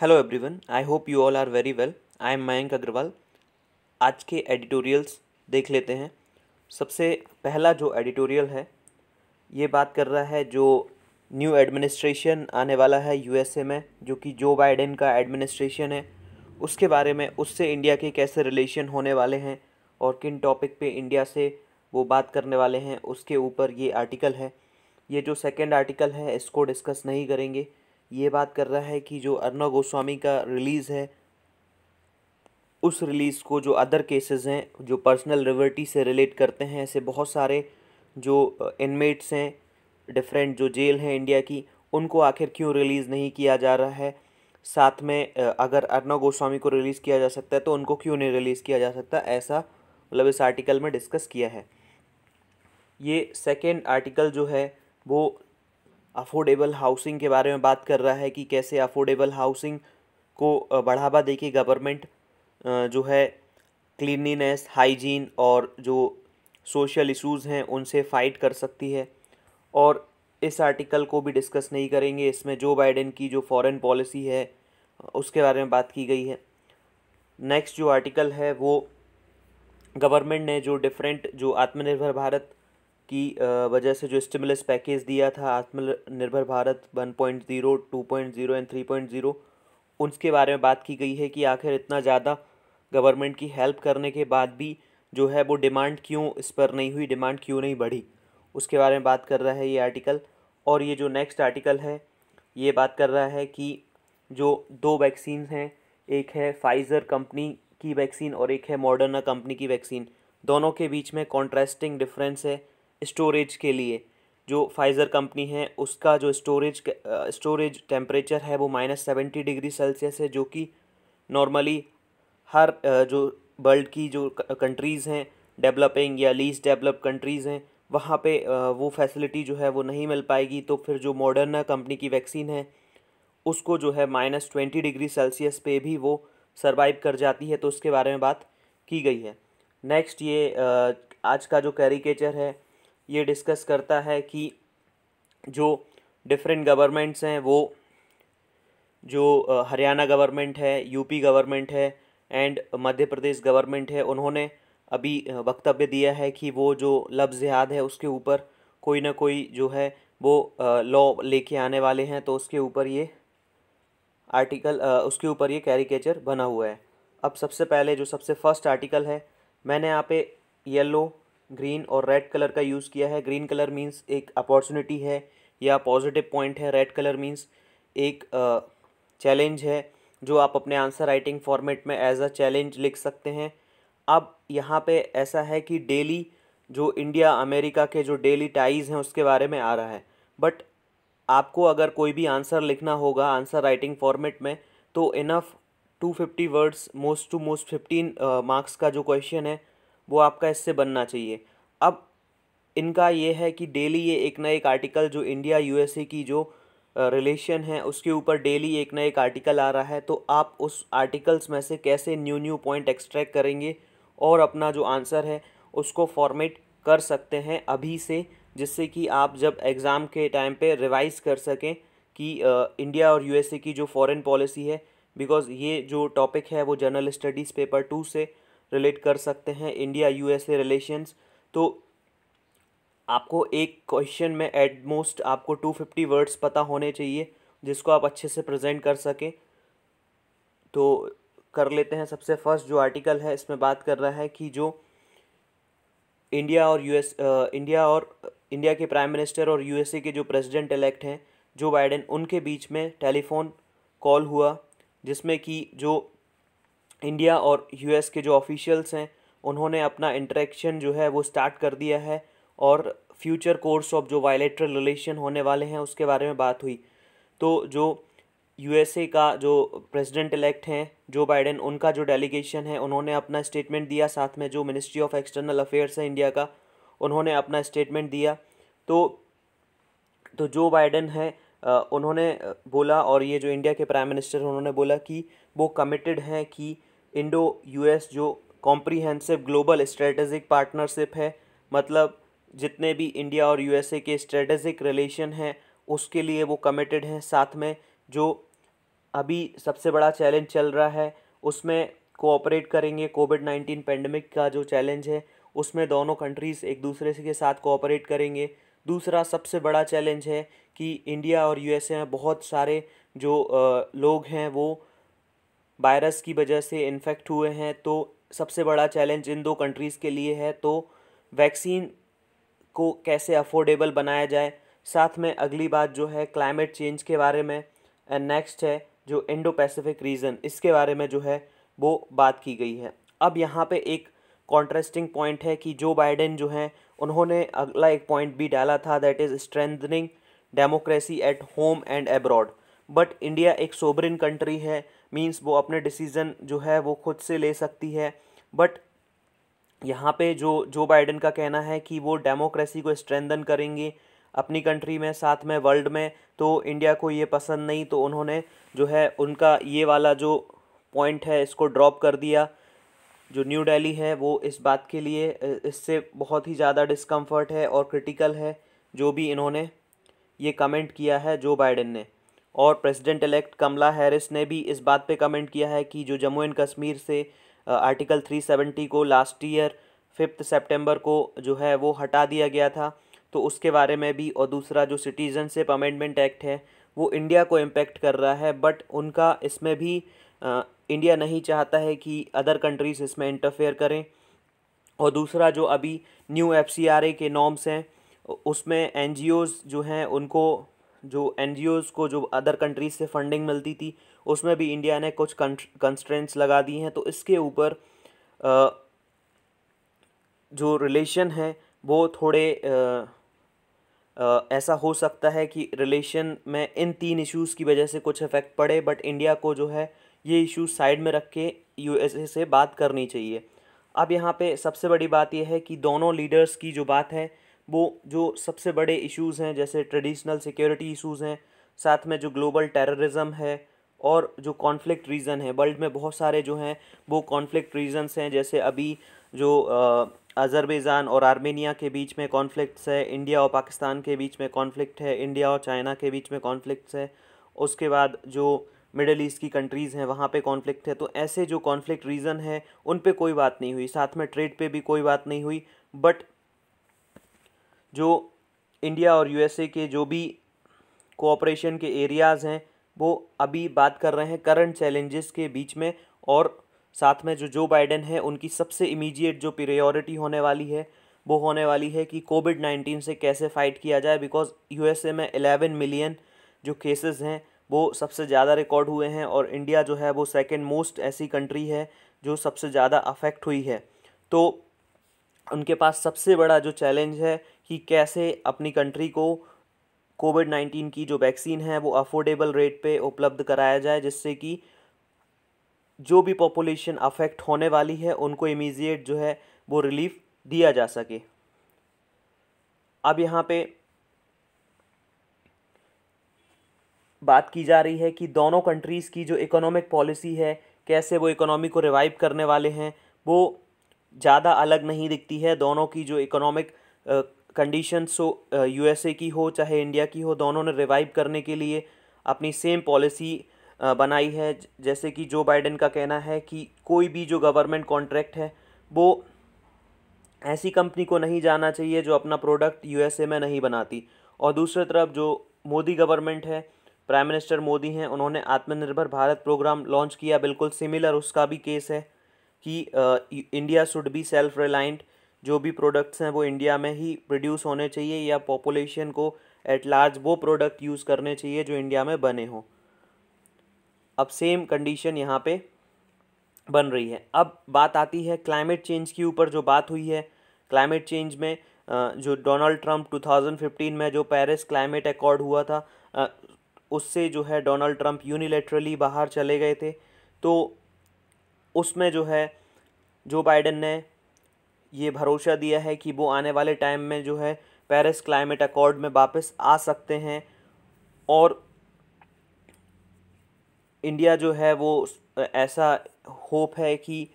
hello everyone I hope you all are very well I am Mayank Agrawal आज के editorials देख लेते हैं सबसे पहला जो एडिटोरियल है ये बात कर रहा है जो न्यू एडमिनिस्ट्रेशन आने वाला है यूएसए में जो कि जो बाइडेन का एडमिनिस्ट्रेशन है उसके बारे में उससे इंडिया के कैसे रिलेशन होने वाले हैं और किन टॉपिक पे इंडिया से वो बात करने वाले हैं उसके ऊपर ये आर्टिकल है ये जो सेकेंड आर्टिकल है इसको डिस्कस नहीं करेंगे ये बात कर रहा है कि जो अर्नब गोस्वामी का रिलीज़ है उस रिलीज़ को जो अदर केसेस हैं जो पर्सनल रिवर्टी से रिलेट करते हैं ऐसे बहुत सारे जो इनमेट्स हैं डिफरेंट जो जेल हैं इंडिया की उनको आखिर क्यों रिलीज़ नहीं किया जा रहा है साथ में अगर अर्नब गोस्वामी को रिलीज़ किया जा सकता है तो उनको क्यों नहीं रिलीज़ किया जा सकता ऐसा मतलब इस आर्टिकल में डिस्कस किया है ये सेकेंड आर्टिकल जो है वो अफोर्डेबल हाउसिंग के बारे में बात कर रहा है कि कैसे अफोर्डेबल हाउसिंग को बढ़ावा दे के गवर्नमेंट जो है क्लिनिनेस हाइजीन और जो सोशल इश्यूज़ हैं उनसे फ़ाइट कर सकती है और इस आर्टिकल को भी डिस्कस नहीं करेंगे इसमें जो बाइडेन की जो फॉरेन पॉलिसी है उसके बारे में बात की गई है नेक्स्ट जो आर्टिकल है वो गवर्नमेंट ने जो डिफरेंट जो आत्मनिर्भर भारत की वजह से जो स्टिमुलस पैकेज दिया था Atmanirbhar Bharat one point zero two point zero and three point zero उनके बारे में बात की गई है कि आखिर इतना ज़्यादा गवर्नमेंट की हेल्प करने के बाद भी जो है वो डिमांड क्यों इस पर नहीं हुई डिमांड क्यों नहीं बढ़ी उसके बारे में बात कर रहा है ये आर्टिकल और ये जो नेक्स्ट आर्टिकल है ये बात कर रहा है कि जो दो वैक्सीन हैं एक है फाइज़र कंपनी की वैक्सीन और एक है मॉडर्ना कंपनी की वैक्सीन दोनों के बीच में कॉन्ट्रास्टिंग डिफरेंस है स्टोरेज के लिए जो फाइज़र कंपनी है उसका जो स्टोरेज स्टोरेज टेम्परेचर है वो माइनस सेवेंटी डिग्री सेल्सियस है जो कि नॉर्मली हर जो वर्ल्ड की जो कंट्रीज़ हैं डेवलपिंग या लीस डेवलप कंट्रीज़ हैं वहाँ पे वो फैसिलिटी जो है वो नहीं मिल पाएगी तो फिर जो मॉडर्ना कंपनी की वैक्सीन है उसको जो है माइनस ट्वेंटी डिग्री सेल्सियस पे भी वो सर्वाइव कर जाती है तो उसके बारे में बात की गई है नेक्स्ट ये आज का जो कैरिकेचर है ये डिस्कस करता है कि जो डिफरेंट गवर्नमेंट्स हैं वो जो हरियाणा गवर्नमेंट है यूपी गवर्नमेंट है एंड मध्य प्रदेश गवर्नमेंट है उन्होंने अभी वक्तव्य दिया है कि वो जो लफ्ज़ याद है उसके ऊपर कोई ना कोई जो है वो लॉ लेके आने वाले हैं तो उसके ऊपर ये आर्टिकल उसके ऊपर ये कैरिकेचर बना हुआ है अब सबसे पहले जो सबसे फर्स्ट आर्टिकल है मैंने यहाँ पे येलो ग्रीन और रेड कलर का यूज़ किया है ग्रीन कलर मीन्स एक अपॉर्चुनिटी है या पॉजिटिव पॉइंट है रेड कलर मीन्स एक चैलेंज है जो आप अपने आंसर राइटिंग फॉर्मेट में एज अ चैलेंज लिख सकते हैं अब यहाँ पे ऐसा है कि डेली जो इंडिया अमेरिका के जो डेली टाइज़ हैं उसके बारे में आ रहा है बट आपको अगर कोई भी आंसर लिखना होगा आंसर राइटिंग फॉर्मेट में तो enough two fifty words most to most fifteen marks का जो क्वेश्चन है वो आपका इससे बनना चाहिए अब इनका ये है कि डेली ये एक ना एक आर्टिकल जो इंडिया यूएसए की जो रिलेशन है उसके ऊपर डेली एक ना एक आर्टिकल आ रहा है तो आप उस आर्टिकल्स में से कैसे न्यू न्यू पॉइंट एक्सट्रैक्ट करेंगे और अपना जो आंसर है उसको फॉर्मेट कर सकते हैं अभी से जिससे कि आप जब एग्ज़ाम के टाइम पे रिवाइज कर सकें कि इंडिया और यूएसए की जो फॉरेन पॉलिसी है बिकॉज़ ये जो टॉपिक है वो जर्नल स्टडीज़ पेपर टू से रिलेट कर सकते हैं इंडिया यूएसए रिलेशंस तो आपको एक क्वेश्चन में एटमोस्ट आपको टू फिफ्टी वर्ड्स पता होने चाहिए जिसको आप अच्छे से प्रेजेंट कर सकें तो कर लेते हैं सबसे फर्स्ट जो आर्टिकल है इसमें बात कर रहा है कि जो इंडिया और यूएस इंडिया और इंडिया के प्राइम मिनिस्टर और यूएसए के जो प्रेसिडेंट इलेक्ट हैं जो बाइडेन उनके बीच में टेलीफोन कॉल हुआ जिसमें कि जो इंडिया और यूएस के जो ऑफिशियल्स हैं उन्होंने अपना इंटरेक्शन जो है वो स्टार्ट कर दिया है और फ्यूचर कोर्स ऑफ जो बायलेटरल रिलेशन होने वाले हैं उसके बारे में बात हुई तो जो यूएसए का जो प्रेसिडेंट इलेक्ट हैं जो बाइडेन उनका जो डेलीगेशन है उन्होंने अपना स्टेटमेंट दिया साथ में जो मिनिस्ट्री ऑफ एक्सटर्नल अफेयर्स है इंडिया का उन्होंने अपना स्टेटमेंट दिया तो तो जो बाइडेन है उन्होंने बोला और ये जो इंडिया के प्राइम मिनिस्टर उन्होंने बोला कि वो कमिटेड हैं कि इंडो यूएस जो कॉम्प्रीहेंसिव ग्लोबल स्ट्रेटजिक पार्टनरशिप है मतलब जितने भी इंडिया और यूएसए के स्ट्रेटेजिक रिलेशन हैं उसके लिए वो कमिटेड हैं साथ में जो अभी सबसे बड़ा चैलेंज चल रहा है उसमें कोऑपरेट करेंगे कोविड नाइन्टीन पेंडेमिक का जो चैलेंज है उसमें दोनों कंट्रीज़ एक दूसरे के साथ कोऑपरेट करेंगे दूसरा सबसे बड़ा चैलेंज है कि इंडिया और यूएसए में बहुत सारे जो लोग हैं वो वायरस की वजह से इन्फेक्ट हुए हैं तो सबसे बड़ा चैलेंज इन दो कंट्रीज़ के लिए है तो वैक्सीन को कैसे अफोर्डेबल बनाया जाए साथ में अगली बात जो है क्लाइमेट चेंज के बारे में एंड नेक्स्ट है जो इंडो पैसिफिक रीजन इसके बारे में जो है वो बात की गई है अब यहाँ पे एक कॉन्ट्रेस्टिंग पॉइंट है कि जो बाइडेन जो हैं उन्होंने अगला एक पॉइंट भी डाला था that is strengthening democracy at home and abroad but India एक सोबरिन कंट्री है मीन्स वो अपने डिसीज़न जो है वो खुद से ले सकती है बट यहाँ पे जो जो बाइडन का कहना है कि वो डेमोक्रेसी को स्ट्रेंदन करेंगे अपनी कंट्री में साथ में वर्ल्ड में तो इंडिया को ये पसंद नहीं तो उन्होंने जो है उनका ये वाला जो पॉइंट है इसको ड्रॉप कर दिया जो न्यू दिल्ली है वो इस बात के लिए इससे बहुत ही ज़्यादा डिस्कम्फर्ट है और क्रिटिकल है जो भी इन्होंने ये कमेंट किया है जो बाइडन ने और प्रेसिडेंट इलेक्ट कमला हैरिस ने भी इस बात पे कमेंट किया है कि जो जम्मू एंड कश्मीर से आर्टिकल 370 को लास्ट ईयर फिफ्थ सितंबर को जो है वो हटा दिया गया था तो उसके बारे में भी और दूसरा जो सिटीजनशिप अमेंडमेंट एक्ट है वो इंडिया को इम्पेक्ट कर रहा है बट उनका इसमें भी आ, इंडिया नहीं चाहता है कि अदर कंट्रीज़ इसमें इंटरफेयर करें और दूसरा जो अभी न्यू एफ के नॉर्म्स हैं उसमें एन जो हैं उनको जो एन को जो अदर कंट्रीज से फंडिंग मिलती थी उसमें भी इंडिया ने कुछ कंस्ट्रेंट्स लगा दी हैं तो इसके ऊपर जो रिलेशन है वो थोड़े आ, आ, ऐसा हो सकता है कि रिलेशन में इन तीन इश्यूज़ की वजह से कुछ इफ़ेक्ट पड़े बट इंडिया को जो है ये इशू साइड में रख के यू से बात करनी चाहिए अब यहाँ पे सबसे बड़ी बात यह है कि दोनों लीडर्स की जो बात है वो जो सबसे बड़े इश्यूज़ हैं जैसे ट्रेडिशनल सिक्योरिटी इश्यूज़ हैं साथ में जो ग्लोबल टेररिज्म है और जो कॉन्फ्लिक्ट रीजन है वर्ल्ड में बहुत सारे जो हैं वो कॉन्फ्लिक्ट रीजन्स हैं जैसे अभी जो अज़रबैजान और आर्मेनिया के बीच में कॉन्फ्लिक्ट्स है इंडिया और पाकिस्तान के बीच में कॉन्फ्लिक्ट है इंडिया और चाइना के बीच में कॉन्फ्लिक्ट्स है उसके बाद जो मिडल ईस्ट की कंट्रीज़ हैं वहाँ पे कॉन्फ्लिक्ट है तो ऐसे जो कॉन्फ्लिक्ट रीजन है उन पे कोई बात नहीं हुई साथ में ट्रेड पे भी कोई बात नहीं हुई बट जो इंडिया और यूएसए के जो भी कोऑपरेशन के एरियाज़ हैं वो अभी बात कर रहे हैं करंट चैलेंजेस के बीच में और साथ में जो जो बाइडेन है उनकी सबसे इमीडिएट जो प्रियोरिटी होने वाली है वो होने वाली है कि कोविड नाइन्टीन से कैसे फ़ाइट किया जाए बिकॉज यू में एलेवन मिलियन जो केसेस हैं वो सबसे ज़्यादा रिकॉर्ड हुए हैं और इंडिया जो है वो सेकेंड मोस्ट ऐसी कंट्री है जो सबसे ज़्यादा अफेक्ट हुई है तो उनके पास सबसे बड़ा जो चैलेंज है कि कैसे अपनी कंट्री को कोविड नाइन्टीन की जो वैक्सीन है वो अफोर्डेबल रेट पे उपलब्ध कराया जाए जिससे कि जो भी पॉपुलेशन अफेक्ट होने वाली है उनको इमीजिएट जो है वो रिलीफ दिया जा सके अब यहाँ पे बात की जा रही है कि दोनों कंट्रीज़ की जो इकोनॉमिक पॉलिसी है कैसे वो इकोनॉमी को रिवाइव करने वाले हैं वो ज़्यादा अलग नहीं दिखती है दोनों की जो इकोनॉमिक कंडीशन सो यूएसए की हो चाहे इंडिया की हो दोनों ने रिवाइव करने के लिए अपनी सेम पॉलिसी uh, बनाई है जैसे कि जो बाइडेन का कहना है कि कोई भी जो गवर्नमेंट कॉन्ट्रैक्ट है वो ऐसी कंपनी को नहीं जाना चाहिए जो अपना प्रोडक्ट यूएसए में नहीं बनाती और दूसरी तरफ जो मोदी गवर्नमेंट है प्राइम मिनिस्टर मोदी हैं उन्होंने आत्मनिर्भर भारत प्रोग्राम लॉन्च किया बिल्कुल सिमिलर उसका भी केस है कि India should be self reliant जो भी प्रोडक्ट्स हैं वो इंडिया में ही प्रोड्यूस होने चाहिए या पॉपुलेशन को एट लार्ज वो प्रोडक्ट यूज़ करने चाहिए जो इंडिया में बने हों अब सेम कंडीशन यहाँ पे बन रही है अब बात आती है क्लाइमेट चेंज के ऊपर जो बात हुई है क्लाइमेट चेंज में जो डोनाल्ड ट्रंप 2015 में जो पेरिस क्लाइमेट एकॉर्ड हुआ था उससे जो है डोनाल्ड ट्रंप यूनिलेटरली बाहर चले गए थे तो उसमें जो है जो बाइडन ने ये भरोसा दिया है कि वो आने वाले टाइम में जो है पेरिस क्लाइमेट अकॉर्ड में वापस आ सकते हैं और इंडिया जो है वो ऐसा होप है कि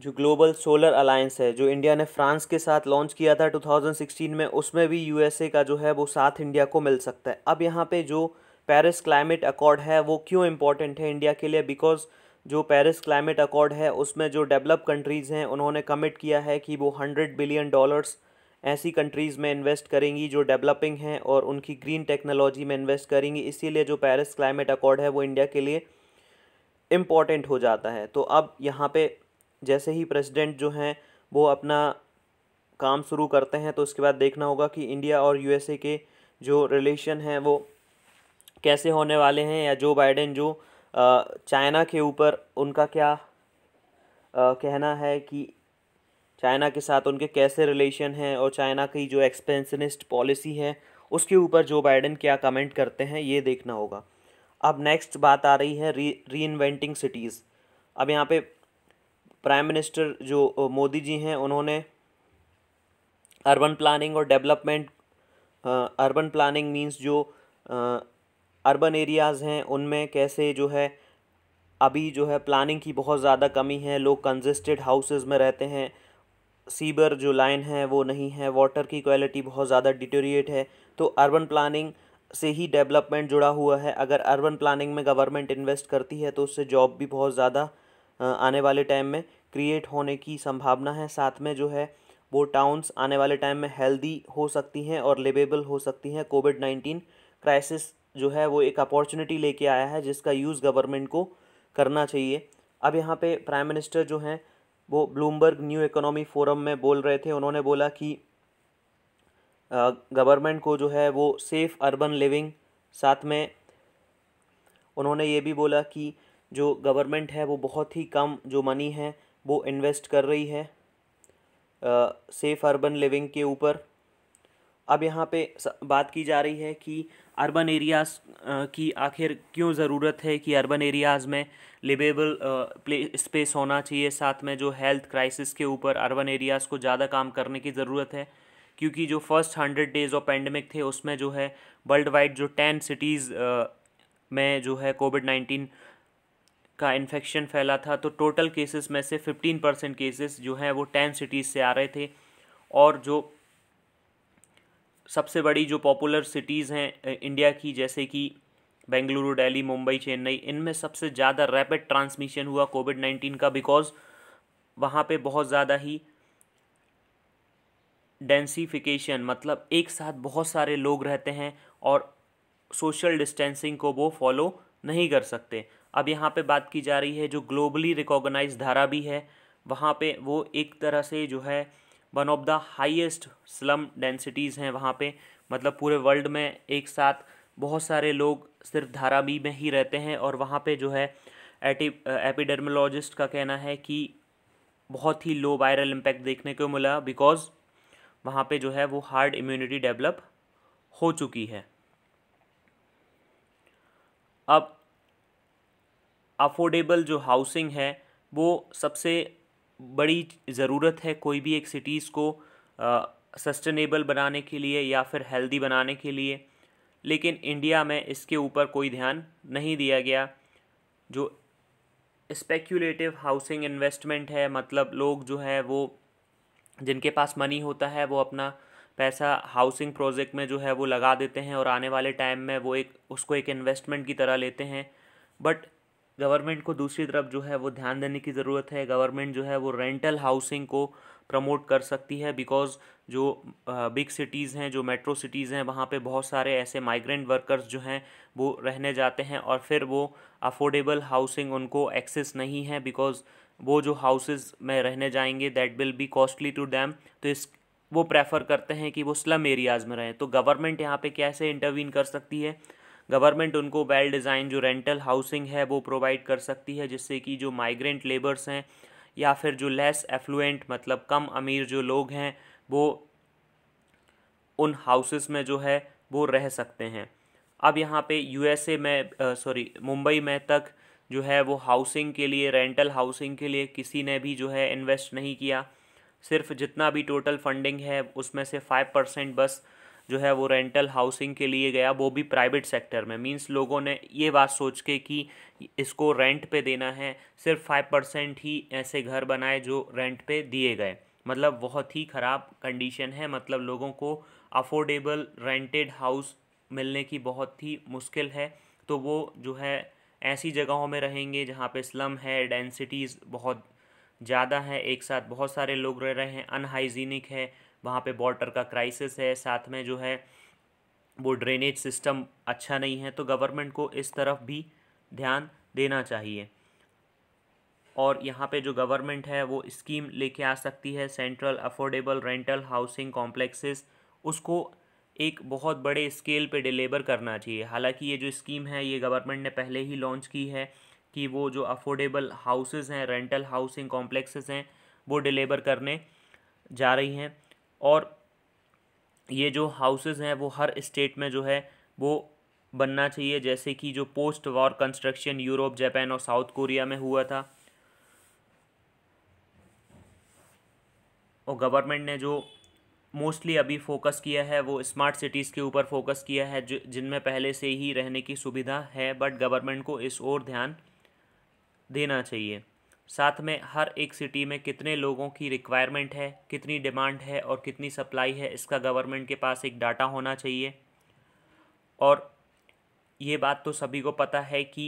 जो ग्लोबल सोलर अलायंस है जो इंडिया ने फ्रांस के साथ लॉन्च किया था 2016 में उसमें भी यूएसए का जो है वो साथ इंडिया को मिल सकता है अब यहाँ पे जो पेरिस क्लाइमेट अकॉर्ड है वो क्यों इम्पोर्टेंट है इंडिया के लिए बिकॉज जो पेरिस क्लाइमेट अकॉर्ड है उसमें जो डेवलप कंट्रीज़ हैं उन्होंने कमिट किया है कि वो हंड्रेड बिलियन डॉलर्स ऐसी कंट्रीज़ में इन्वेस्ट करेंगी जो डेवलपिंग हैं और उनकी ग्रीन टेक्नोलॉजी में इन्वेस्ट करेंगी इसीलिए जो पेरिस क्लाइमेट अकॉर्ड है वो इंडिया के लिए इम्पॉर्टेंट हो जाता है तो अब यहाँ पे जैसे ही प्रेसिडेंट जो हैं वो अपना काम शुरू करते हैं तो उसके बाद देखना होगा कि इंडिया और यूएसए के जो रिलेशन हैं वो कैसे होने वाले हैं या जो बाइडेन जो चाइना के ऊपर उनका क्या कहना है कि चाइना के साथ उनके कैसे रिलेशन हैं और चाइना की जो एक्सपेंसनिस्ट पॉलिसी है उसके ऊपर जो बाइडन क्या कमेंट करते हैं ये देखना होगा अब नेक्स्ट बात आ रही है री री इन्वेंटिंग सिटीज़ अब यहाँ पे प्राइम मिनिस्टर जो मोदी जी हैं उन्होंने अर्बन प्लानिंग और डेवलपमेंट अर्बन प्लानिंग मींस जो अर्बन एरियाज़ हैं उनमें कैसे जो है अभी जो है प्लानिंग की बहुत ज़्यादा कमी है लोग कंजेस्टेड हाउसेज़ में रहते हैं सीबर जो लाइन है वो नहीं है वाटर की क्वालिटी बहुत ज़्यादा डिटोरिएट है तो अर्बन प्लानिंग से ही डेवलपमेंट जुड़ा हुआ है अगर अर्बन प्लानिंग में गवर्नमेंट इन्वेस्ट करती है तो उससे जॉब भी बहुत ज़्यादा आने वाले टाइम में क्रिएट होने की संभावना है साथ में जो है वो टाउन्स आने वाले टाइम में हेल्दी हो सकती हैं और लिवेबल हो सकती हैं कोविड नाइन्टीन क्राइसिस जो है वो एक अपॉर्चुनिटी लेके आया है जिसका यूज़ गवर्नमेंट को करना चाहिए अब यहाँ पे प्राइम मिनिस्टर जो हैं वो ब्लूमबर्ग न्यू इकोनॉमी फोरम में बोल रहे थे उन्होंने बोला कि गवर्नमेंट को जो है वो सेफ़ अर्बन लिविंग साथ में उन्होंने ये भी बोला कि जो गवर्नमेंट है वो बहुत ही कम जो मनी है वो इन्वेस्ट कर रही है सेफ़ अर्बन लिविंग के ऊपर अब यहाँ पे बात की जा रही है कि अर्बन एरियाज़ uh, की आखिर क्यों ज़रूरत है कि अर्बन एरियाज़ में लिबेबल प्ले स्पेस होना चाहिए साथ में जो हेल्थ क्राइसिस के ऊपर अर्बन एरियाज़ को ज़्यादा काम करने की ज़रूरत है क्योंकि जो first hundred days of pandemic थे उसमें जो है वर्ल्ड वाइड जो टेन सिटीज़ uh, में जो है कोविड नाइन्टीन का इन्फेक्शन फैला था तो टोटल केसेस में से फिफ्टीन परसेंट केसेस जो हैं वो टेन सिटीज़ से आ रहे थे और जो सबसे बड़ी जो पॉपुलर सिटीज़ हैं इंडिया की जैसे कि बेंगलुरु दिल्ली मुंबई चेन्नई इनमें सबसे ज़्यादा रैपिड ट्रांसमिशन हुआ कोविड नाइन्टीन का बिकॉज वहाँ पे बहुत ज़्यादा ही डेंसीफिकेशन मतलब एक साथ बहुत सारे लोग रहते हैं और सोशल डिस्टेंसिंग को वो फॉलो नहीं कर सकते अब यहाँ पे बात की जा रही है जो ग्लोबली रिकॉग्नाइज धारा भी है वहाँ पे वो एक तरह से जो है one of the highest slum densities हैं वहाँ पे मतलब पूरे वर्ल्ड में एक साथ बहुत सारे लोग सिर्फ धारावी में ही रहते हैं और वहाँ पे जो है एटी एपिडर्मोलॉजिस्ट का कहना है कि बहुत ही लो वायरल इम्पैक्ट देखने को मिला बिकॉज वहाँ पे जो है वो हार्ड इम्यूनिटी डेवलप हो चुकी है अब अफोर्डेबल जो हाउसिंग है वो सबसे बड़ी ज़रूरत है कोई भी एक सिटीज़ को सस्टेनेबल बनाने के लिए या फिर हेल्दी बनाने के लिए लेकिन इंडिया में इसके ऊपर कोई ध्यान नहीं दिया गया जो स्पेक्यूलेटिव हाउसिंग इन्वेस्टमेंट है मतलब लोग जो है वो जिनके पास मनी होता है वो अपना पैसा हाउसिंग प्रोजेक्ट में जो है वो लगा देते हैं और आने वाले टाइम में वो एक उसको एक इन्वेस्टमेंट की तरह लेते हैं बट गवर्नमेंट को दूसरी तरफ जो है वो ध्यान देने की ज़रूरत है गवर्नमेंट जो है वो रेंटल हाउसिंग को प्रमोट कर सकती है बिकॉज़ जो बिग सिटीज़ हैं जो मेट्रो सिटीज़ हैं वहाँ पे बहुत सारे ऐसे माइग्रेंट वर्कर्स जो हैं वो रहने जाते हैं और फिर वो अफोर्डेबल हाउसिंग उनको एक्सेस नहीं है बिकॉज़ वो जो हाउसेज में रहने जाएंगे that will be costly to them तो इस वो प्रेफर करते हैं कि वो स्लम एरियाज़ में रहें तो गवर्नमेंट यहाँ पे कैसे इंटरवीन कर सकती है गवर्नमेंट उनको वेल डिज़ाइन जो रेंटल हाउसिंग है वो प्रोवाइड कर सकती है जिससे कि जो माइग्रेंट लेबर्स हैं या फिर जो लेस एफ्लुएंट मतलब कम अमीर जो लोग हैं वो उन हाउसेस में जो है वो रह सकते हैं अब यहाँ पे यूएसए में सॉरी मुंबई में तक जो है वो हाउसिंग के लिए रेंटल हाउसिंग के लिए किसी ने भी जो है इन्वेस्ट नहीं किया सिर्फ जितना भी टोटल फंडिंग है उसमें से फाइव परसेंट बस जो है वो रेंटल हाउसिंग के लिए गया वो भी प्राइवेट सेक्टर में मींस लोगों ने ये बात सोच के कि इसको रेंट पे देना है सिर्फ फाइव परसेंट ही ऐसे घर बनाए जो रेंट पे दिए गए मतलब बहुत ही ख़राब कंडीशन है मतलब लोगों को अफोर्डेबल रेंटेड हाउस मिलने की बहुत ही मुश्किल है तो वो जो है ऐसी जगहों में रहेंगे जहाँ पे स्लम है डेंसिटीज़ बहुत ज़्यादा है एक साथ बहुत सारे लोग रह रहे हैं अनहाइजीनिक है वहाँ पे वाटर का क्राइसिस है साथ में जो है वो ड्रेनेज सिस्टम अच्छा नहीं है तो गवर्नमेंट को इस तरफ भी ध्यान देना चाहिए और यहाँ पे जो गवर्नमेंट है वो स्कीम लेके आ सकती है central affordable rental housing complexes उसको एक बहुत बड़े स्केल पे डिलीवर करना चाहिए हालांकि ये जो स्कीम है ये गवर्नमेंट ने पहले ही लॉन्च की है कि वो जो अफोर्डेबल हाउसेज हैं रेंटल हाउसिंग कॉम्प्लेक्सेस हैं वो डिलीवर करने जा रही हैं और ये जो हाउसेज़ हैं वो हर स्टेट में जो है वो बनना चाहिए जैसे कि जो post war construction Europe Japan और साउथ कोरिया में हुआ था और गवर्नमेंट ने जो मोस्टली अभी फोकस किया है वो स्मार्ट सिटीज़ के ऊपर फोकस किया है जो जिनमें पहले से ही रहने की सुविधा है बट गवर्नमेंट को इस ओर ध्यान देना चाहिए साथ में हर एक सिटी में कितने लोगों की रिक्वायरमेंट है कितनी डिमांड है और कितनी सप्लाई है इसका गवर्नमेंट के पास एक डाटा होना चाहिए और ये बात तो सभी को पता है कि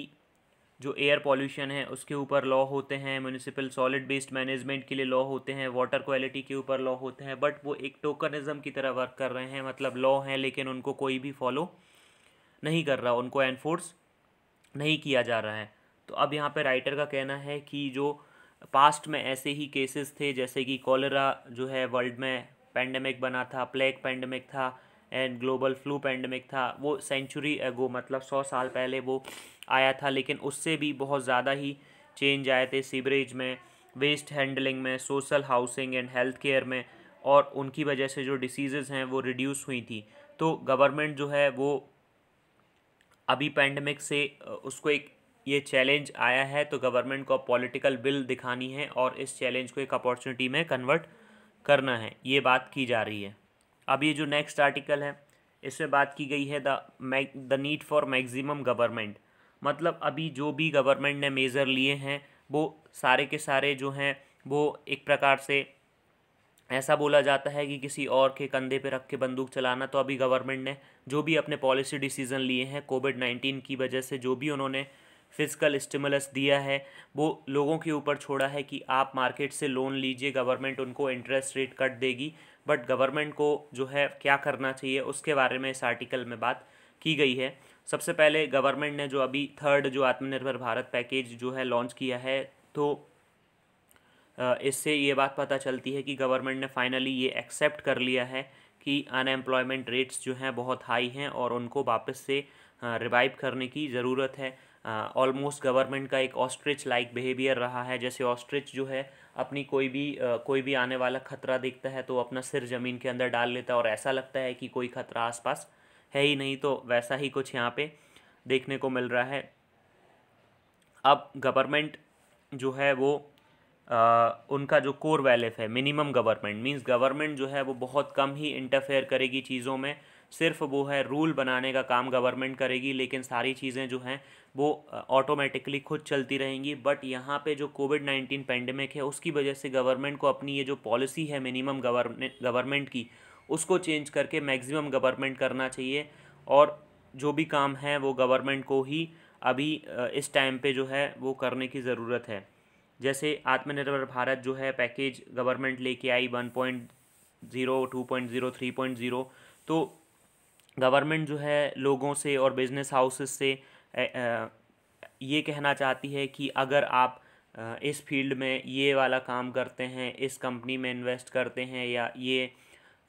जो एयर पॉल्यूशन है उसके ऊपर लॉ होते हैं म्यूनिसिपल सॉलिड बेस्ड मैनेजमेंट के लिए लॉ होते हैं वाटर क्वालिटी के ऊपर लॉ होते हैं बट वो एक टोकनिज़म की तरह वर्क कर रहे हैं मतलब लॉ हैं लेकिन उनको कोई भी फॉलो नहीं कर रहा उनको एनफोर्स नहीं किया जा रहा है तो अब यहाँ पे राइटर का कहना है कि जो पास्ट में ऐसे ही केसेस थे जैसे कि कॉलरा जो है वर्ल्ड में पैंडमिक बना था प्लेग पैंडमिक था एंड ग्लोबल फ्लू पैंडमिक था वो सेंचुरी एगो मतलब सौ साल पहले वो आया था लेकिन उससे भी बहुत ज़्यादा ही चेंज आए थे सीवरेज में वेस्ट हैंडलिंग में social housing and health care में और उनकी वजह से जो डिसीज़ हैं वो रिड्यूस हुई थी तो गवर्नमेंट जो है वो अभी पैंडमिक से उसको एक ये चैलेंज आया है तो गवर्नमेंट को पॉलिटिकल बिल दिखानी है और इस चैलेंज को एक अपॉर्चुनिटी में कन्वर्ट करना है ये बात की जा रही है अब ये जो नेक्स्ट आर्टिकल है इसमें बात की गई है the the need for maximum government मतलब अभी जो भी गवर्नमेंट ने मेज़र लिए हैं वो सारे के सारे जो हैं वो एक प्रकार से ऐसा बोला जाता है कि किसी और के कंधे पे रख के बंदूक चलाना तो अभी गवर्नमेंट ने जो भी अपने पॉलिसी डिसीज़न लिए हैं कोविड नाइन्टीन की वजह से जो भी उन्होंने फिजिकल स्टिमुलस दिया है वो लोगों के ऊपर छोड़ा है कि आप मार्केट से लोन लीजिए गवर्नमेंट उनको इंटरेस्ट रेट कट देगी बट गवर्नमेंट को जो है क्या करना चाहिए उसके बारे में इस आर्टिकल में बात की गई है सबसे पहले गवर्नमेंट ने जो अभी थर्ड जो आत्मनिर्भर भारत पैकेज जो है लॉन्च किया है तो इससे ये बात पता चलती है कि गवर्नमेंट ने फाइनली ये एक्सेप्ट कर लिया है कि अनएम्प्लॉयमेंट रेट्स जो हैं बहुत हाई हैं और उनको वापस से रिवाइव करने की ज़रूरत है ऑलमोस्ट गवर्नमेंट का एक ऑस्ट्रिच लाइक बिहेवियर रहा है जैसे ऑस्ट्रिच जो है अपनी कोई भी uh, कोई भी आने वाला खतरा देखता है तो अपना सिर ज़मीन के अंदर डाल लेता है और ऐसा लगता है कि कोई खतरा आसपास है ही नहीं तो वैसा ही कुछ यहाँ पे देखने को मिल रहा है अब गवर्नमेंट जो है वो आ, उनका जो कोर वैलिफ है मिनिमम गवर्नमेंट मींस गवर्नमेंट जो है वो बहुत कम ही इंटरफेयर करेगी चीज़ों में सिर्फ वो है रूल बनाने का काम गवर्नमेंट करेगी लेकिन सारी चीज़ें जो हैं वो ऑटोमेटिकली खुद चलती रहेंगी बट यहाँ पे जो कोविड नाइन्टीन पेंडेमिक है उसकी वजह से गवर्नमेंट को अपनी ये जो पॉलिसी है मिनिमम गवर्नमेंट की उसको चेंज करके मैक्सिमम गवर्नमेंट करना चाहिए और जो भी काम है वो गवर्नमेंट को ही अभी इस टाइम पे जो है वो करने की ज़रूरत है जैसे आत्मनिर्भर भारत जो है पैकेज गवर्नमेंट लेके आई one point zero two point zero three point zero तो गवर्नमेंट जो है लोगों से और बिज़नेस हाउसेस से ये कहना चाहती है कि अगर आप इस फील्ड में ये वाला काम करते हैं इस कंपनी में इन्वेस्ट करते हैं या ये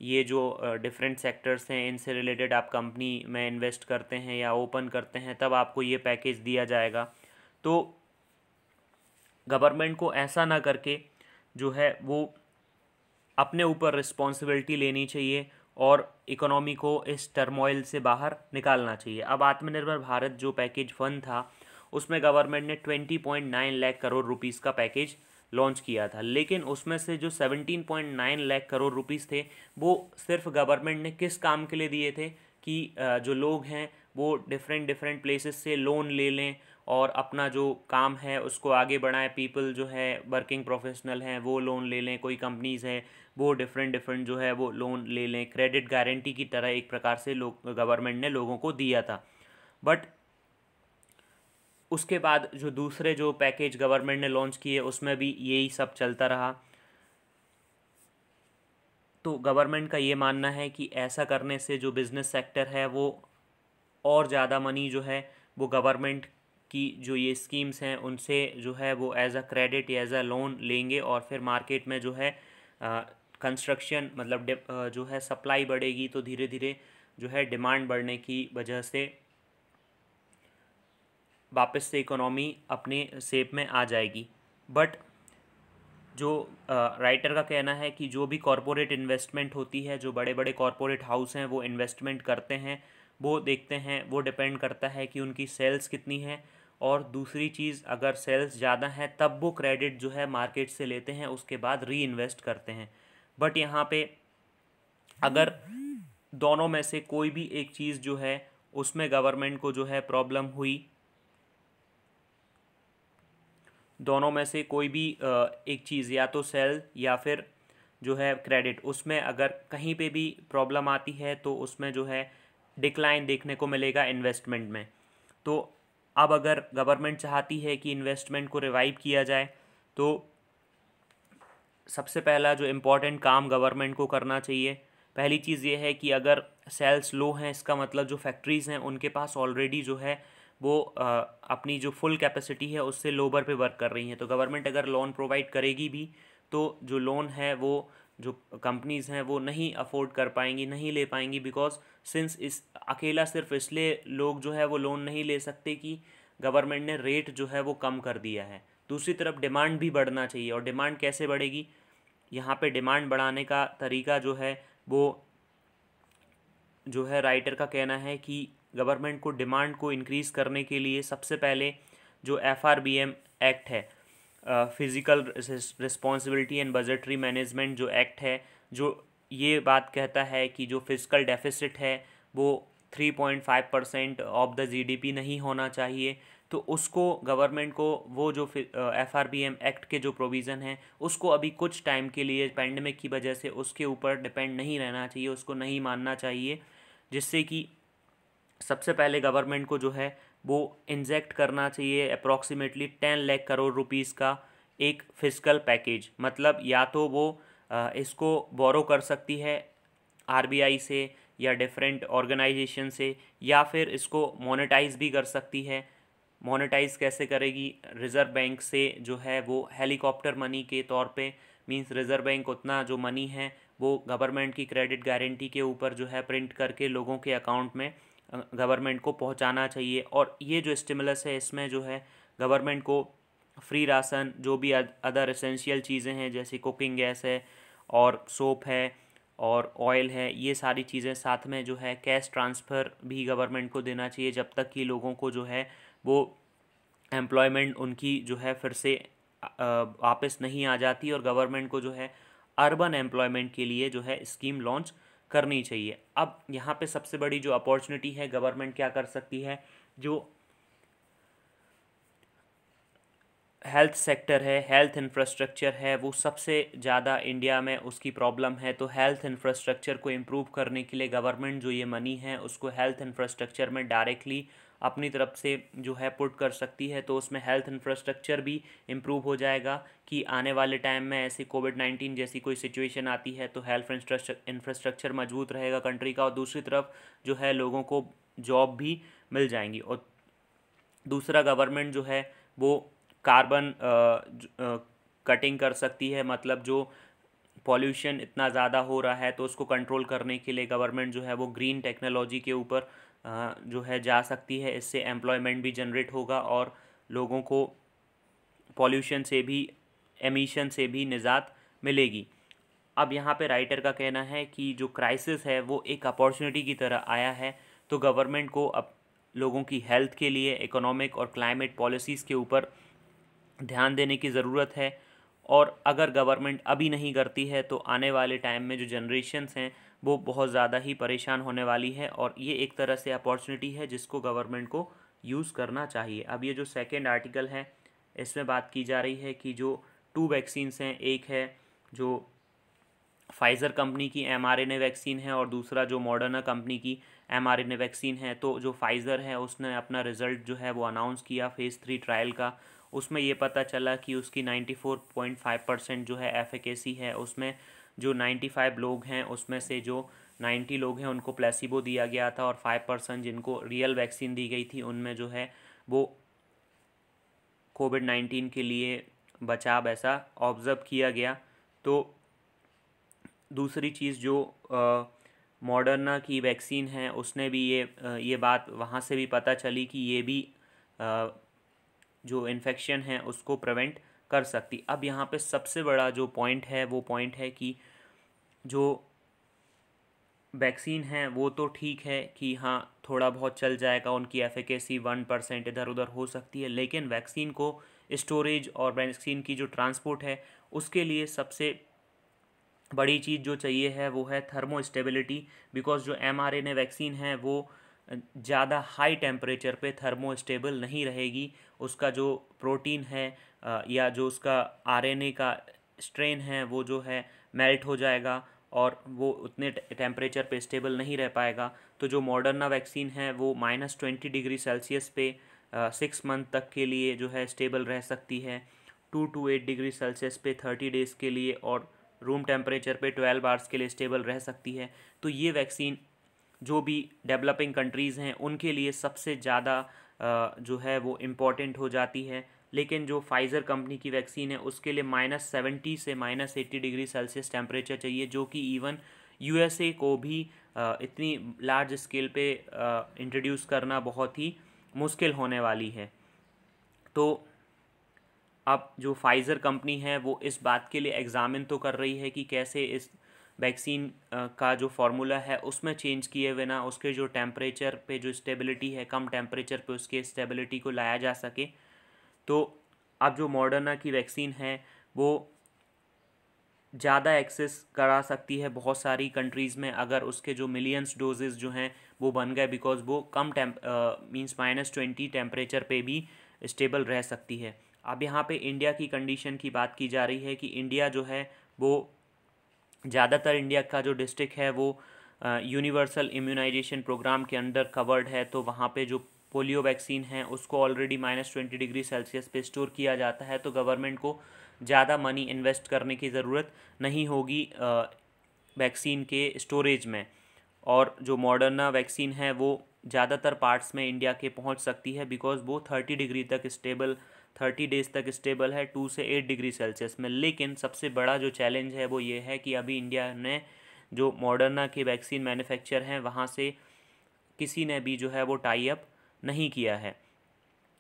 ये जो डिफरेंट सेक्टर्स हैं इनसे रिलेटेड आप कंपनी में इन्वेस्ट करते हैं या ओपन करते हैं तब आपको ये पैकेज दिया जाएगा तो गवर्नमेंट को ऐसा ना करके जो है वो अपने ऊपर रिस्पॉन्सिबिलिटी लेनी चाहिए और इकोनॉमी को इस टर्मोइल से बाहर निकालना चाहिए अब आत्मनिर्भर भारत जो पैकेज फंड था उसमें गवर्नमेंट ने twenty point nine lakh crore rupees का पैकेज लॉन्च किया था लेकिन उसमें से जो seventeen point nine lakh crore rupees थे वो सिर्फ गवर्नमेंट ने किस काम के लिए दिए थे कि जो लोग हैं वो डिफरेंट डिफरेंट प्लेसेस से लोन ले लें और अपना जो काम है उसको आगे बढ़ाएं पीपल जो है वर्किंग प्रोफेशनल हैं वो लोन ले लें कोई कंपनीज़ हैं वो डिफरेंट डिफरेंट जो है वो लोन ले लें क्रेडिट गारंटी की तरह एक प्रकार से लोग गवर्नमेंट ने लोगों को दिया था बट उसके बाद जो दूसरे जो पैकेज गवर्नमेंट ने लॉन्च किए उसमें भी यही सब चलता रहा तो गवर्नमेंट का ये मानना है कि ऐसा करने से जो बिज़नेस सेक्टर है वो और ज़्यादा मनी जो है वो गवर्नमेंट की जो ये स्कीम्स हैं उनसे जो है वो as a credit as a loan लेंगे और फिर मार्केट में जो है कंस्ट्रक्शन मतलब जो है सप्लाई बढ़ेगी तो धीरे धीरे जो है डिमांड बढ़ने की वजह से वापस से इकोनॉमी अपने सेप में आ जाएगी बट जो राइटर का कहना है कि जो भी कॉरपोरेट इन्वेस्टमेंट होती है जो बड़े बड़े कॉरपोरेट हाउस हैं वो इन्वेस्टमेंट करते हैं वो देखते हैं वो डिपेंड करता है कि उनकी सेल्स कितनी है और दूसरी चीज़ अगर सेल्स ज़्यादा हैं तब वो क्रेडिट जो है मार्केट से लेते हैं उसके बाद री इन्वेस्ट करते हैं बट यहाँ पे अगर दोनों में से कोई भी एक चीज़ जो है उसमें गवर्नमेंट को जो है प्रॉब्लम हुई दोनों में से कोई भी एक चीज़ या तो सेल या फिर जो है क्रेडिट उसमें अगर कहीं पे भी प्रॉब्लम आती है तो उसमें जो है डिक्लाइन देखने को मिलेगा इन्वेस्टमेंट में तो अब अगर गवर्नमेंट चाहती है कि इन्वेस्टमेंट को रिवाइव किया जाए तो सबसे पहला जो इम्पोर्टेंट काम गवर्नमेंट को करना चाहिए पहली चीज़ ये है कि अगर सेल्स लो हैं इसका मतलब जो फैक्ट्रीज़ हैं उनके पास ऑलरेडी जो है वो आ, अपनी जो फुल कैपेसिटी है उससे लोबर पे वर्क कर रही हैं तो गवर्नमेंट अगर लोन प्रोवाइड करेगी भी तो जो लोन है वो जो कंपनीज़ हैं वो नहीं अफोर्ड कर पाएंगी नहीं ले पाएंगी बिकॉज सिंस इस अकेला सिर्फ इसलिए लोग जो है वो लोन नहीं ले सकते कि गवर्नमेंट ने रेट जो है वो कम कर दिया है दूसरी तरफ डिमांड भी बढ़ना चाहिए और डिमांड कैसे बढ़ेगी यहाँ पे डिमांड बढ़ाने का तरीका जो है वो जो है राइटर का कहना है कि गवर्नमेंट को डिमांड को इंक्रीज़ करने के लिए सबसे पहले जो एफ एक्ट है fiscal responsibility and budgetary management जो एक्ट है जो ये बात कहता है कि जो फिजिकल डेफिसिट है वो three point five percent of the GDP नहीं होना चाहिए तो उसको गवर्नमेंट को वो जो F R B M act के जो प्रोविज़न हैं उसको अभी कुछ टाइम के लिए पैंडमिक की वजह से उसके ऊपर डिपेंड नहीं रहना चाहिए उसको नहीं मानना चाहिए जिससे कि सबसे पहले गवर्नमेंट को जो है वो इंजेक्ट करना चाहिए approximately ten lakh crore rupees का एक फिजिकल पैकेज मतलब या तो वो इसको बोरो कर सकती है आरबीआई से या डिफरेंट ऑर्गेनाइजेशन से या फिर इसको मोनेटाइज भी कर सकती है मोनेटाइज कैसे करेगी रिज़र्व बैंक से जो है वो हेलीकॉप्टर मनी के तौर पे मींस रिज़र्व बैंक उतना जो मनी है वो गवर्नमेंट की क्रेडिट गारंटी के ऊपर जो है प्रिंट करके लोगों के अकाउंट में गवर्नमेंट को पहुंचाना चाहिए और ये जो स्टिमुलस है इसमें जो है गवर्नमेंट को फ्री राशन जो भी अदर असेंशियल चीज़ें हैं जैसे कुकिंग गैस है और सोप है और ऑयल है ये सारी चीज़ें साथ में जो है कैश ट्रांसफ़र भी गवर्नमेंट को देना चाहिए जब तक कि लोगों को जो है वो एम्प्लॉयमेंट उनकी जो है फिर से वापस नहीं आ जाती और गवर्नमेंट को जो है अर्बन एम्प्लॉयमेंट के लिए जो है स्कीम लॉन्च करनी चाहिए अब यहाँ पे सबसे बड़ी जो अपॉर्चुनिटी है गवर्नमेंट क्या कर सकती है जो हेल्थ सेक्टर है हेल्थ इंफ्रास्ट्रक्चर है वो सबसे ज़्यादा इंडिया में उसकी प्रॉब्लम है तो हेल्थ इंफ्रास्ट्रक्चर को इम्प्रूव करने के लिए गवर्नमेंट जो ये मनी है उसको हेल्थ इंफ्रास्ट्रक्चर में डायरेक्टली अपनी तरफ से जो है पुट कर सकती है तो उसमें हेल्थ इंफ्रास्ट्रक्चर भी इम्प्रूव हो जाएगा कि आने वाले टाइम में ऐसी कोविड नाइन्टीन जैसी कोई सिचुएशन आती है तो हेल्थ इंफ्रास्ट्रक्चर मजबूत रहेगा कंट्री का और दूसरी तरफ जो है लोगों को जॉब भी मिल जाएंगी और दूसरा गवर्नमेंट जो है वो कार्बन कटिंग कर सकती है मतलब जो पॉल्यूशन इतना ज़्यादा हो रहा है तो उसको कंट्रोल करने के लिए गवर्नमेंट जो है वो ग्रीन टेक्नोलॉजी के ऊपर जो है जा सकती है इससे एम्प्लॉयमेंट भी जनरेट होगा और लोगों को पॉल्यूशन से भी एमिशन से भी निजात मिलेगी अब यहाँ पे राइटर का कहना है कि जो क्राइसिस है वो एक अपॉर्चुनिटी की तरह आया है तो गवर्नमेंट को अब लोगों की हेल्थ के लिए इकोनॉमिक और क्लाइमेट पॉलिसीज़ के ऊपर ध्यान देने की ज़रूरत है और अगर गवर्नमेंट अभी नहीं करती है तो आने वाले टाइम में जो जनरेशन्स हैं वो बहुत ज़्यादा ही परेशान होने वाली है और ये एक तरह से अपॉर्चुनिटी है जिसको गवर्नमेंट को यूज़ करना चाहिए अब ये जो सेकेंड आर्टिकल है इसमें बात की जा रही है कि जो टू वैक्सीन्स हैं एक है जो फाइज़र कंपनी की एम वैक्सीन है और दूसरा जो मॉडर्ना कंपनी की एम वैक्सीन है तो जो फाइज़र है उसने अपना रिज़ल्ट जो है वो अनाउंस किया फ़ेज़ थ्री ट्रायल का उसमें ये पता चला कि उसकी 94.5 परसेंट जो है एफिकेसी है उसमें जो 95 लोग हैं उसमें से जो 90 लोग हैं उनको प्लेसिबो दिया गया था और 5 परसेंट जिनको रियल वैक्सीन दी गई थी उनमें जो है वो कोविड नाइन्टीन के लिए बचाव ऐसा ऑब्ज़र्व किया गया तो दूसरी चीज़ जो मॉडर्ना की वैक्सीन है उसने भी ये आ, ये बात वहाँ से भी पता चली कि ये भी जो इन्फेक्शन है उसको प्रिवेंट कर सकती अब यहाँ पे सबसे बड़ा जो पॉइंट है वो पॉइंट है कि जो वैक्सीन है वो तो ठीक है कि हाँ थोड़ा बहुत चल जाएगा उनकी एफिकेसी वन परसेंट इधर उधर हो सकती है लेकिन वैक्सीन को स्टोरेज और वैक्सीन की जो ट्रांसपोर्ट है उसके लिए सबसे बड़ी चीज़ जो चाहिए है वो है थर्मो स्टेबिलिटी बिकॉज जो एम वैक्सीन है वो ज़्यादा हाई टेम्परेचर पे थर्मोस्टेबल नहीं रहेगी उसका जो प्रोटीन है या जो उसका आरएनए का स्ट्रेन है वो जो है मेल्ट हो जाएगा और वो उतने टेम्परेचर पे स्टेबल नहीं रह पाएगा तो जो मॉडर्ना वैक्सीन है वो माइनस ट्वेंटी डिग्री सेल्सियस पे सिक्स मंथ तक के लिए जो है स्टेबल रह सकती है two to eight degree Celsius पे थर्टी डेज़ के लिए और रूम टेम्परेचर पे ट्वेल्व आवर्स के लिए स्टेबल रह सकती है तो ये वैक्सीन जो भी डेवलपिंग कंट्रीज़ हैं उनके लिए सबसे ज़्यादा जो है वो इम्पॉर्टेंट हो जाती है लेकिन जो फाइज़र कंपनी की वैक्सीन है उसके लिए माइनस सेवेंटी से minus eighty degree Celsius temperature चाहिए जो कि इवन यूएसए को भी इतनी लार्ज स्केल पे इंट्रोड्यूस करना बहुत ही मुश्किल होने वाली है तो अब जो फाइज़र कंपनी है वो इस बात के लिए एग्ज़ामिन तो कर रही है कि कैसे इस वैक्सीन का जो फार्मूला है उसमें चेंज किए बिना उसके जो टेम्परेचर पे जो स्टेबिलिटी है कम टेम्परेचर पे उसके स्टेबिलिटी को लाया जा सके तो अब जो मॉडर्ना की वैक्सीन है वो ज़्यादा एक्सेस करा सकती है बहुत सारी कंट्रीज़ में अगर उसके जो मिलियंस डोजेज़ जो हैं वो बन गए बिकॉज वो कम temp means minus twenty temperature पे भी स्टेबल रह सकती है अब यहाँ पे इंडिया की कंडीशन की बात की जा रही है कि इंडिया जो है वो ज़्यादातर इंडिया का जो डिस्ट्रिक्ट है वो यूनिवर्सल इम्यूनाइजेशन प्रोग्राम के अंडर कवर्ड है तो वहाँ पे जो पोलियो वैक्सीन है उसको already minus twenty degree Celsius पे स्टोर किया जाता है तो गवर्नमेंट को ज़्यादा मनी इन्वेस्ट करने की ज़रूरत नहीं होगी वैक्सीन के स्टोरेज में और जो मॉडर्ना वैक्सीन है वो ज़्यादातर पार्ट्स में इंडिया के पहुंच सकती है बिकॉज वो थर्टी डिग्री तक स्टेबल थर्टी डेज तक स्टेबल है टू से एट डिग्री सेल्सियस में लेकिन सबसे बड़ा जो चैलेंज है वो ये है कि अभी इंडिया ने जो मॉडर्ना के वैक्सीन मैन्युफैक्चर हैं वहाँ से किसी ने भी जो है वो टाई अप नहीं किया है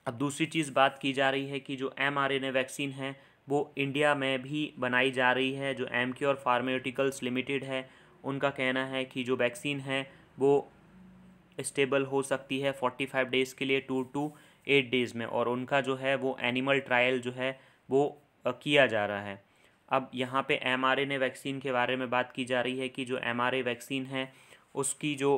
अब दूसरी चीज़ बात की जा रही है कि जो एम वैक्सीन है वो इंडिया में भी बनाई जा रही है जो एम क्योर फार्मेटिकल्स लिमिटेड है उनका कहना है कि जो वैक्सीन है वो स्टेबल हो सकती है 45 डेज़ के लिए टू टू एट डेज़ में और उनका जो है वो एनिमल ट्रायल जो है वो किया जा रहा है अब यहाँ पे M R N A vaccine के बारे में बात की जा रही है कि जो एम आर ए वैक्सीन है उसकी जो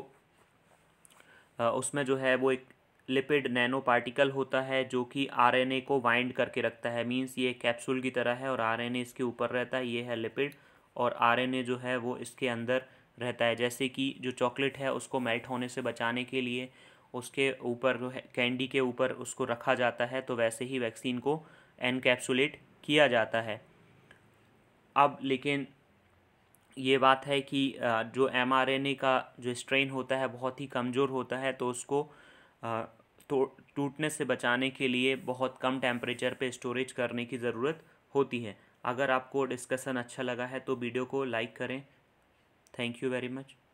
उसमें जो है वो एक लिपिड नैनो पार्टिकल होता है जो कि आर एन ए को वाइंड करके रखता है मीन्स ये कैप्सूल की तरह है और आर एन ए इसके ऊपर रहता है ये है लिपिड और आर एन ए जो है वो इसके अंदर रहता है जैसे कि जो चॉकलेट है उसको मेल्ट होने से बचाने के लिए उसके ऊपर जो है कैंडी के ऊपर उसको रखा जाता है तो वैसे ही वैक्सीन को एनकैप्सुलेट किया जाता है अब लेकिन ये बात है कि जो एम का जो स्ट्रेन होता है बहुत ही कमज़ोर होता है तो उसको तो टूटने से बचाने के लिए बहुत कम टेम्परेचर पे स्टोरेज करने की ज़रूरत होती है अगर आपको डिस्कशन अच्छा लगा है तो वीडियो को लाइक करें थैंक यू वेरी मच